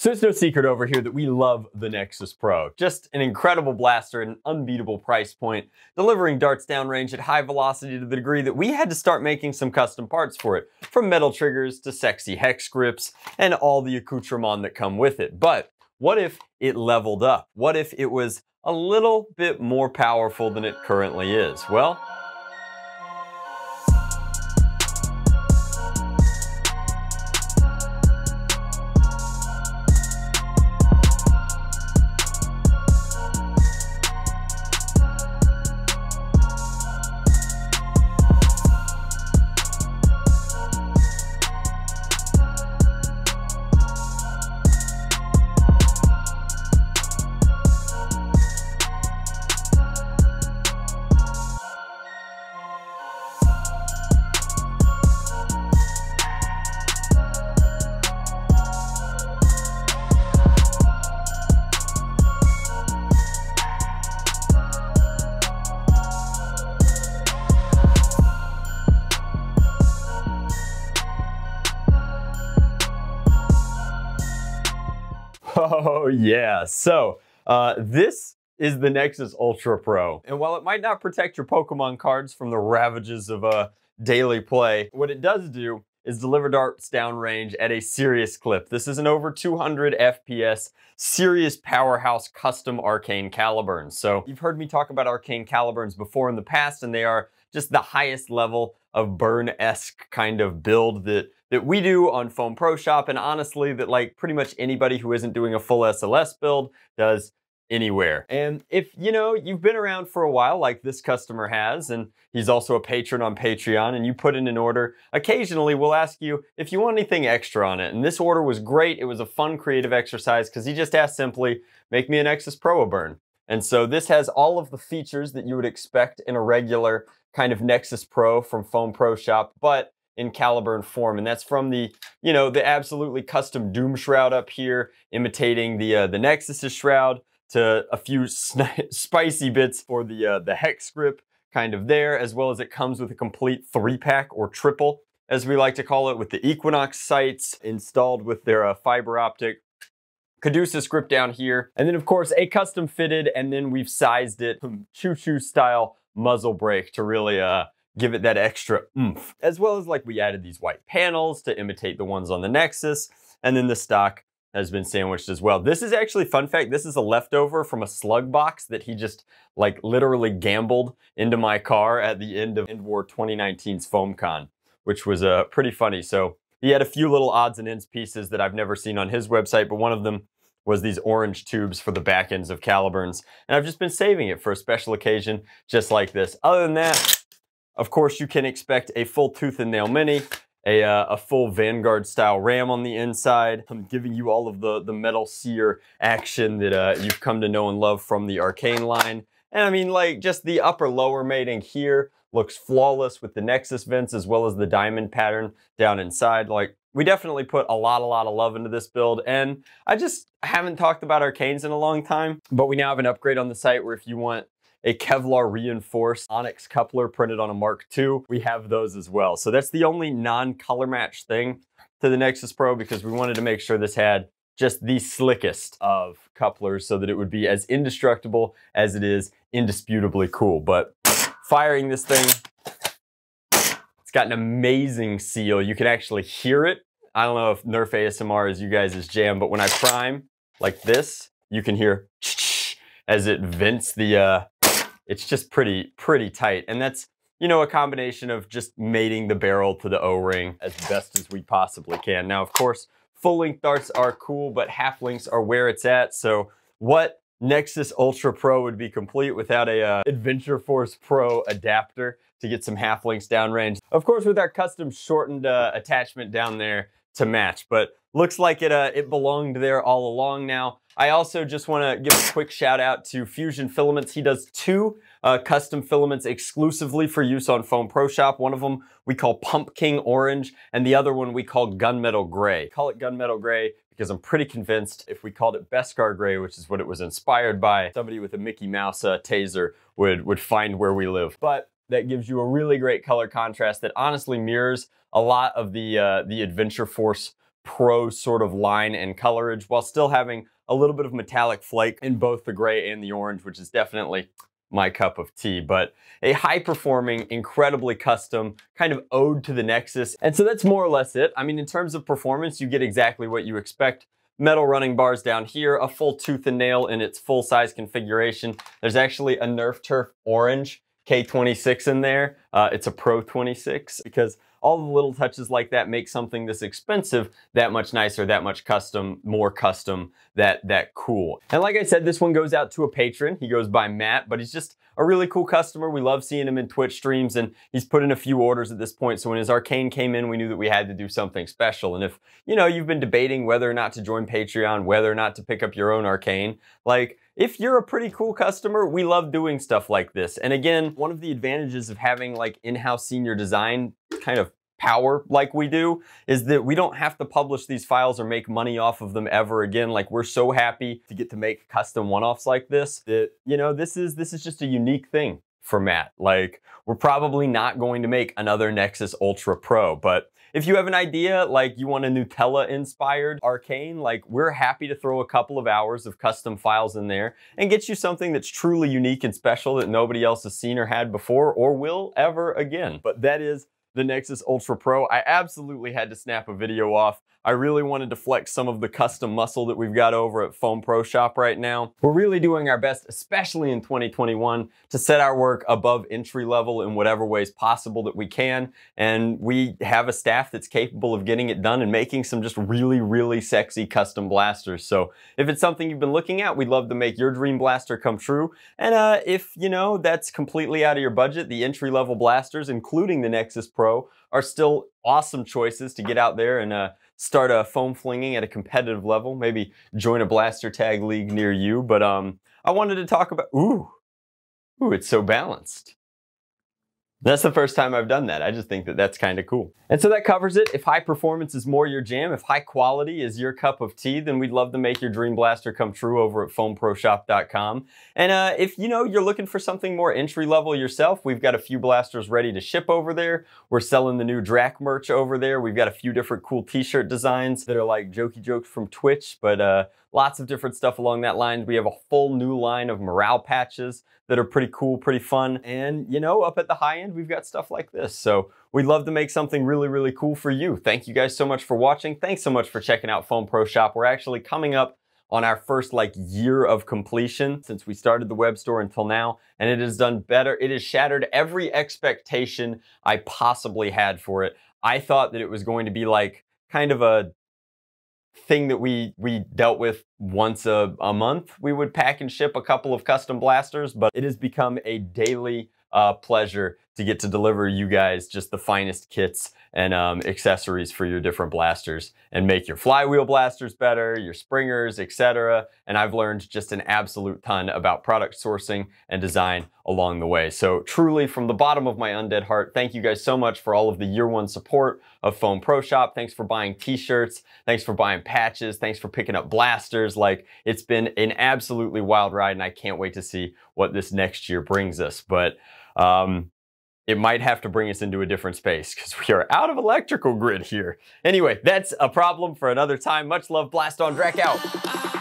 So it's no secret over here that we love the Nexus Pro. Just an incredible blaster at an unbeatable price point, delivering darts downrange at high velocity to the degree that we had to start making some custom parts for it, from metal triggers to sexy hex grips and all the accoutrement that come with it. But what if it leveled up? What if it was a little bit more powerful than it currently is? Well, Oh yeah. So uh, this is the Nexus Ultra Pro. And while it might not protect your Pokemon cards from the ravages of uh, daily play, what it does do is deliver darts downrange at a serious clip. This is an over 200 FPS serious powerhouse custom arcane caliburn. So you've heard me talk about arcane caliburns before in the past, and they are just the highest level of burn-esque kind of build that that we do on Foam Pro Shop, and honestly, that like pretty much anybody who isn't doing a full SLS build does anywhere. And if, you know, you've been around for a while, like this customer has, and he's also a patron on Patreon, and you put in an order, occasionally we'll ask you if you want anything extra on it. And this order was great. It was a fun creative exercise because he just asked simply, make me an Nexus Pro a burn. And so this has all of the features that you would expect in a regular kind of Nexus Pro from Foam Pro Shop, but in caliber and form. And that's from the, you know, the absolutely custom Doom Shroud up here, imitating the, uh, the Nexus Shroud to a few spicy bits for the, uh, the hex grip kind of there, as well as it comes with a complete three pack or triple, as we like to call it, with the Equinox sights installed with their uh, fiber optic Caduceus grip down here. And then of course a custom fitted and then we've sized it choo-choo hmm, style muzzle brake to really uh, give it that extra oomph. As well as like we added these white panels to imitate the ones on the Nexus, and then the stock has been sandwiched as well. This is actually, fun fact, this is a leftover from a slug box that he just like literally gambled into my car at the end of End War 2019's FoamCon, which was uh, pretty funny. So he had a few little odds and ends pieces that I've never seen on his website, but one of them was these orange tubes for the back ends of caliburns. And I've just been saving it for a special occasion just like this. Other than that, of course, you can expect a full tooth and nail mini, a, uh, a full Vanguard style RAM on the inside. I'm giving you all of the, the metal sear action that uh, you've come to know and love from the Arcane line. And I mean, like just the upper lower mating here looks flawless with the Nexus vents as well as the diamond pattern down inside. Like we definitely put a lot, a lot of love into this build. And I just haven't talked about arcanes in a long time, but we now have an upgrade on the site where if you want a Kevlar reinforced Onyx coupler printed on a Mark II, we have those as well. So that's the only non-color match thing to the Nexus Pro because we wanted to make sure this had just the slickest of couplers so that it would be as indestructible as it is indisputably cool. But firing this thing it's got an amazing seal. You can actually hear it. I don't know if Nerf ASMR is you guys' jam, but when I prime like this, you can hear as it vents the, uh, it's just pretty, pretty tight. And that's, you know, a combination of just mating the barrel to the O-ring as best as we possibly can. Now, of course, full-length darts are cool, but half-lengths are where it's at. So what Nexus Ultra Pro would be complete without a uh, Adventure Force Pro adapter to get some half links downrange. Of course, with our custom shortened uh, attachment down there to match, but looks like it, uh, it belonged there all along now. I also just wanna give a quick shout out to Fusion Filaments. He does two uh, custom filaments exclusively for use on Foam Pro Shop. One of them we call Pumpkin Orange, and the other one we call Gunmetal Gray. Call it Gunmetal Gray because I'm pretty convinced if we called it Beskar Gray, which is what it was inspired by, somebody with a Mickey Mouse uh, taser would, would find where we live. But that gives you a really great color contrast that honestly mirrors a lot of the, uh, the Adventure Force Pro sort of line and colorage while still having a little bit of metallic flake in both the gray and the orange, which is definitely my cup of tea, but a high performing, incredibly custom kind of ode to the Nexus. And so that's more or less it. I mean, in terms of performance, you get exactly what you expect. Metal running bars down here, a full tooth and nail in its full size configuration. There's actually a Nerf Turf orange K26 in there. Uh, it's a Pro 26 because all the little touches like that make something this expensive that much nicer, that much custom, more custom, that that cool. And like I said, this one goes out to a patron. He goes by Matt, but he's just a really cool customer. We love seeing him in Twitch streams and he's put in a few orders at this point. So when his arcane came in, we knew that we had to do something special. And if, you know, you've been debating whether or not to join Patreon, whether or not to pick up your own arcane, like if you're a pretty cool customer, we love doing stuff like this. And again, one of the advantages of having like in-house senior design kind of power like we do is that we don't have to publish these files or make money off of them ever again like we're so happy to get to make custom one-offs like this that you know this is this is just a unique thing for Matt. Like, we're probably not going to make another Nexus Ultra Pro, but if you have an idea, like you want a Nutella inspired arcane, like we're happy to throw a couple of hours of custom files in there and get you something that's truly unique and special that nobody else has seen or had before or will ever again. But that is the Nexus Ultra Pro. I absolutely had to snap a video off. I really wanted to flex some of the custom muscle that we've got over at Foam Pro Shop right now. We're really doing our best, especially in 2021, to set our work above entry level in whatever ways possible that we can. And we have a staff that's capable of getting it done and making some just really, really sexy custom blasters. So if it's something you've been looking at, we'd love to make your dream blaster come true. And uh, if, you know, that's completely out of your budget, the entry level blasters, including the Nexus Pro, are still awesome choices to get out there and uh, start a uh, foam flinging at a competitive level, maybe join a blaster tag league near you. But um, I wanted to talk about, ooh, ooh, it's so balanced. That's the first time I've done that. I just think that that's kind of cool. And so that covers it. If high performance is more your jam, if high quality is your cup of tea, then we'd love to make your dream blaster come true over at foamproshop.com. And uh, if you know you're looking for something more entry level yourself, we've got a few blasters ready to ship over there. We're selling the new Drac merch over there. We've got a few different cool t-shirt designs that are like jokey jokes from Twitch, but uh, lots of different stuff along that line. We have a full new line of morale patches that are pretty cool, pretty fun. And you know, up at the high end, we've got stuff like this. So we'd love to make something really, really cool for you. Thank you guys so much for watching. Thanks so much for checking out Foam Pro Shop. We're actually coming up on our first like year of completion since we started the web store until now and it has done better it has shattered every expectation i possibly had for it i thought that it was going to be like kind of a thing that we we dealt with once a, a month we would pack and ship a couple of custom blasters but it has become a daily uh, pleasure to get to deliver you guys just the finest kits and um, accessories for your different blasters and make your flywheel blasters better, your springers, etc. And I've learned just an absolute ton about product sourcing and design along the way. So truly from the bottom of my undead heart, thank you guys so much for all of the year one support of Foam Pro Shop. Thanks for buying t-shirts. Thanks for buying patches. Thanks for picking up blasters. Like it's been an absolutely wild ride and I can't wait to see what this next year brings us. But um, it might have to bring us into a different space because we are out of electrical grid here. Anyway, that's a problem for another time. Much love, Blast on Drek out.